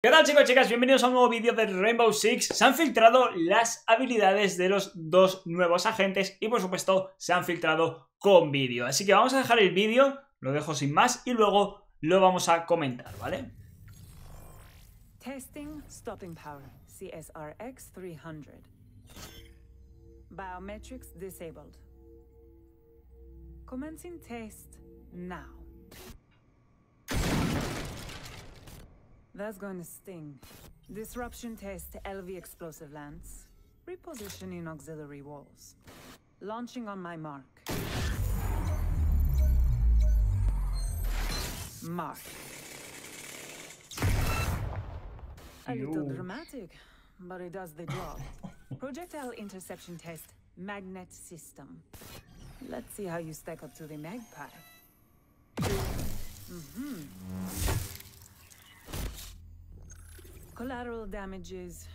¿Qué tal chicos y chicas? Bienvenidos a un nuevo vídeo de Rainbow Six. Se han filtrado las habilidades de los dos nuevos agentes y por supuesto se han filtrado con vídeo. Así que vamos a dejar el vídeo, lo dejo sin más y luego lo vamos a comentar, ¿vale? Testing stopping power, CSRX 300. Biometrics disabled. test now. That's going to sting. Disruption test LV explosive lance. Repositioning auxiliary walls. Launching on my mark. Mark. A little dramatic, but it does the job. Projectile interception test, magnet system. Let's see how you stack up to the magpie. Mm-hmm. Collateral damages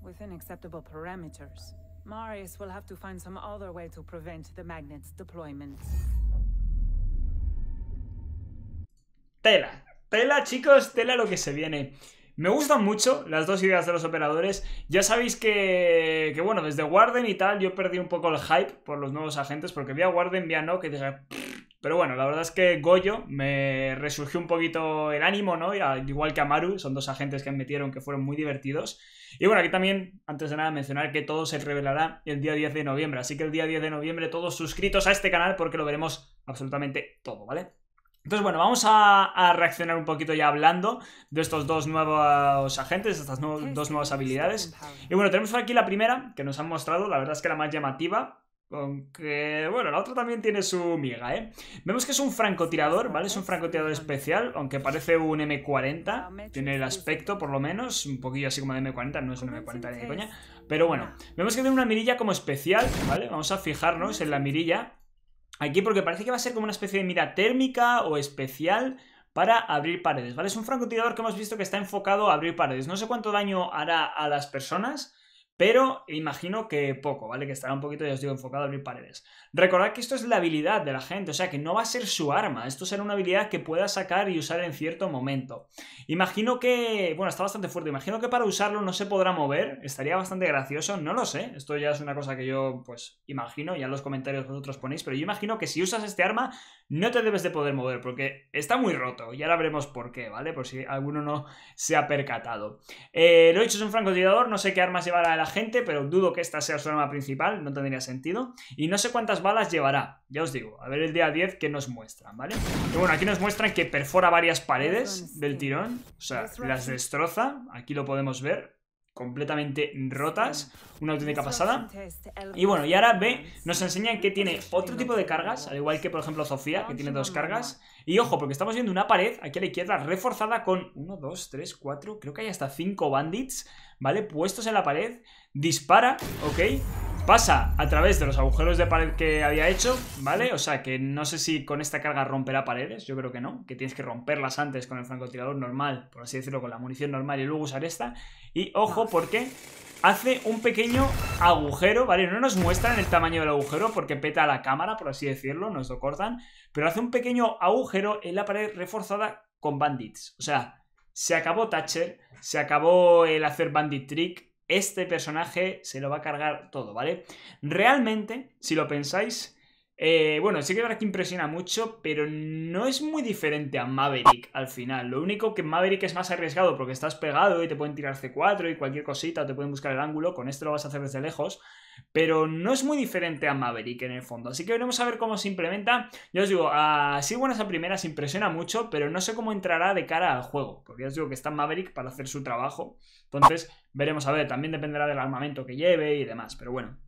within acceptable parameters. Marius will have to find some other way to prevent the magnet's deployment. Tela, tela chicos, tela lo que se viene. Me gustan mucho las dos ideas de los operadores. Ya sabéis que, que bueno, desde Warden y tal yo perdí un poco el hype por los nuevos agentes porque vi a Warden, vi a No que dije... Pero bueno, la verdad es que Goyo me resurgió un poquito el ánimo, ¿no? Igual que Amaru, son dos agentes que metieron que fueron muy divertidos. Y bueno, aquí también, antes de nada, mencionar que todo se revelará el día 10 de noviembre. Así que el día 10 de noviembre, todos suscritos a este canal porque lo veremos absolutamente todo, ¿vale? Entonces, bueno, vamos a, reaccionar un poquito ya hablando de estos dos nuevos agentes, de estas dos nuevas habilidades. Y bueno, tenemos aquí la primera que nos han mostrado, la verdad es que la más llamativa, aunque, bueno, la otra también tiene su miga, ¿eh? Vemos que es un francotirador, ¿vale? Es un francotirador especial, aunque parece un M40. Tiene el aspecto, por lo menos, un poquillo así como de M40, no es un M40 ni de coña. Pero bueno, vemos que tiene una mirilla como especial, ¿vale? Vamos a fijarnos en la mirilla. Aquí porque parece que va a ser como una especie de mira térmica o especial para abrir paredes, ¿vale? Es un francotirador que hemos visto que está enfocado a abrir paredes. No sé cuánto daño hará a las personas, pero imagino que poco, ¿vale? Que estará un poquito, ya os digo, enfocado a abrir paredes. Recordad que esto es la habilidad de la gente, o sea, que no va a ser su arma, esto será una habilidad que pueda sacar y usar en cierto momento. Imagino que, bueno, está bastante fuerte, imagino que para usarlo no se podrá mover, estaría bastante gracioso, no lo sé, esto ya es una cosa que yo, pues, imagino, ya en los comentarios vosotros ponéis, pero yo imagino que si usas este arma no te debes de poder mover, porque está muy roto, y ahora veremos por qué, ¿vale? Por si alguno no se ha percatado. Eh, lo dicho, es un francotirador, no sé qué armas llevará la gente, pero dudo que esta sea su arma principal, no tendría sentido. Y no sé cuántas balas llevará, ya os digo, a ver el día 10 que nos muestran, ¿vale? pero bueno, aquí nos muestran que perfora varias paredes del tirón, o sea, las destroza, aquí lo podemos ver, completamente rotas, una auténtica pasada. Y bueno, y ahora B nos enseña que tiene otro tipo de cargas, al igual que por ejemplo Sofía, que tiene dos cargas. Y ojo, porque estamos viendo una pared aquí a la izquierda reforzada con 1, 2, 3, 4, creo que hay hasta 5 bandits, ¿vale? Puestos en la pared, dispara, ¿ok? Pasa a través de los agujeros de pared que había hecho, ¿vale? O sea, que no sé si con esta carga romperá paredes, yo creo que no, que tienes que romperlas antes con el francotirador normal, por así decirlo, con la munición normal y luego usar esta. Y ojo porque hace un pequeño agujero, ¿vale? No nos muestran el tamaño del agujero porque peta la cámara, por así decirlo, nos lo cortan, pero hace un pequeño agujero en la pared reforzada con bandits. O sea, se acabó Thatcher, se acabó el hacer bandit trick, este personaje se lo va a cargar todo, ¿vale? Realmente, si lo pensáis, eh, bueno, sí que verdad que impresiona mucho, pero no es muy diferente a Maverick al final. Lo único que Maverick es más arriesgado porque estás pegado y te pueden tirar C4 y cualquier cosita, te pueden buscar el ángulo, con esto lo vas a hacer desde lejos, pero no es muy diferente a Maverick en el fondo. Así que veremos a ver cómo se implementa. Yo os digo, así buenas a primeras impresiona mucho, pero no sé cómo entrará de cara al juego, porque ya os digo que está Maverick para hacer su trabajo. Entonces, veremos a ver, también dependerá del armamento que lleve y demás, pero bueno.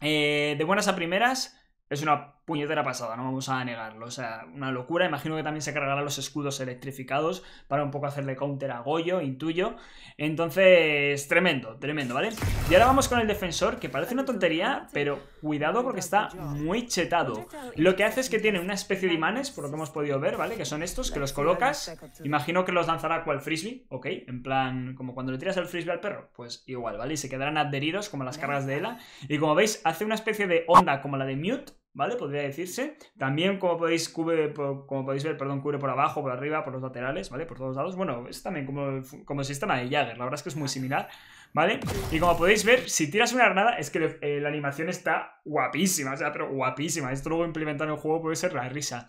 Eh, de buenas a primeras es una puñetera pasada, no vamos a negarlo. O sea, una locura. Imagino que también se cargará los escudos electrificados para un poco hacerle counter a Goyo, intuyo. Entonces, tremendo, tremendo, ¿vale? Y ahora vamos con el defensor, que parece una tontería, pero cuidado porque está muy chetado. Lo que hace es que tiene una especie de imanes, por lo que hemos podido ver, ¿vale? Que son estos, que los colocas. Imagino que los lanzará cual frisbee, ¿ok? En plan, como cuando le tiras el frisbee al perro, pues igual, ¿vale? Y se quedarán adheridos como las cargas de Ela. Y como veis, hace una especie de onda como la de Mute, ¿vale? Podría decirse. También, como podéis, cubre, como podéis ver, perdón, cubre por abajo, por arriba, por los laterales, ¿vale? Por todos lados. Bueno, es también como, como el sistema de Jagger, la verdad es que es muy similar, ¿vale? Y como podéis ver, si tiras una granada, es que eh, la animación está guapísima, o sea, pero guapísima. Esto luego implementado en el juego puede ser la risa.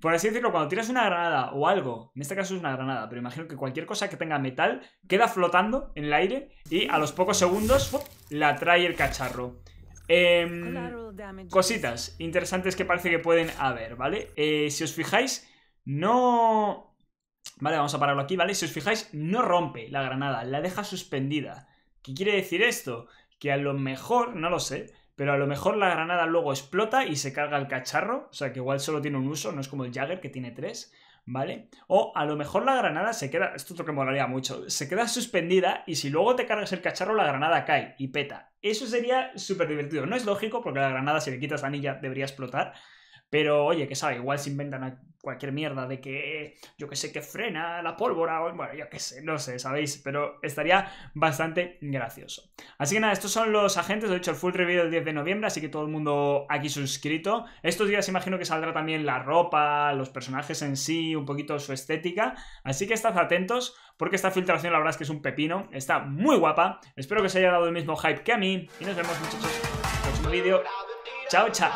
Por así decirlo, cuando tiras una granada o algo, en este caso es una granada, pero imagino que cualquier cosa que tenga metal queda flotando en el aire y a los pocos segundos la trae el cacharro. Em, cositas interesantes que parece que pueden haber, ¿vale? Eh, si os fijáis, no... Vale, vamos a pararlo aquí, ¿vale? Si os fijáis, no rompe la granada, la deja suspendida. ¿Qué quiere decir esto? Que a lo mejor, no lo sé, pero a lo mejor la granada luego explota y se carga el cacharro, o sea que igual solo tiene un uso, no es como el Jagger que tiene tres. ¿vale? O a lo mejor la granada se queda, esto es lo que molaría mucho, se queda suspendida y si luego te cargas el cacharro la granada cae y peta. Eso sería súper divertido. No es lógico porque la granada si le quitas la anilla debería explotar, pero oye, que sabe, igual se inventan cualquier mierda de que yo que sé que frena la pólvora, o, bueno, yo que sé, no sé, sabéis, pero estaría bastante gracioso. Así que nada, estos son los agentes, de he hecho el full review del 10 de noviembre, así que todo el mundo aquí suscrito. Estos días imagino que saldrá también la ropa, los personajes en sí, un poquito su estética, así que estad atentos porque esta filtración la verdad es que es un pepino, está muy guapa, espero que os haya dado el mismo hype que a mí y nos vemos muchachos en el próximo vídeo. Chao, chao.